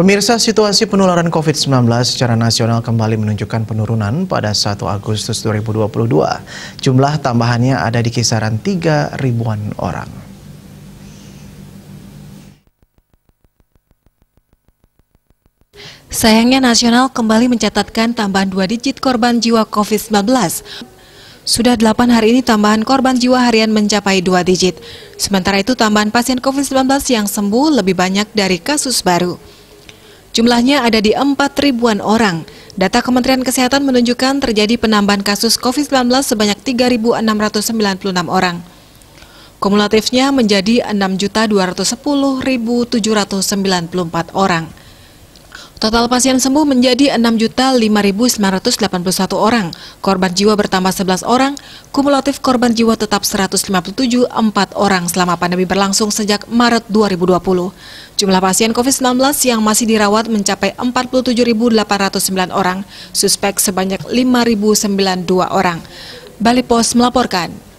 Pemirsa, situasi penularan COVID-19 secara nasional kembali menunjukkan penurunan pada 1 Agustus 2022. Jumlah tambahannya ada di kisaran 3 ribuan orang. Sayangnya nasional kembali mencatatkan tambahan dua digit korban jiwa COVID-19. Sudah 8 hari ini tambahan korban jiwa harian mencapai dua digit. Sementara itu tambahan pasien COVID-19 yang sembuh lebih banyak dari kasus baru. Jumlahnya ada di 4 ribuan orang. Data Kementerian Kesehatan menunjukkan terjadi penambahan kasus COVID-19 sebanyak 3.696 orang. Kumulatifnya menjadi 6.210.794 orang. Total pasien sembuh menjadi 6.5.981 orang, korban jiwa bertambah 11 orang, kumulatif korban jiwa tetap 157 4 orang selama pandemi berlangsung sejak Maret 2020. Jumlah pasien COVID-19 yang masih dirawat mencapai 47.809 orang, suspek sebanyak 5.092 orang. Bali Pos melaporkan.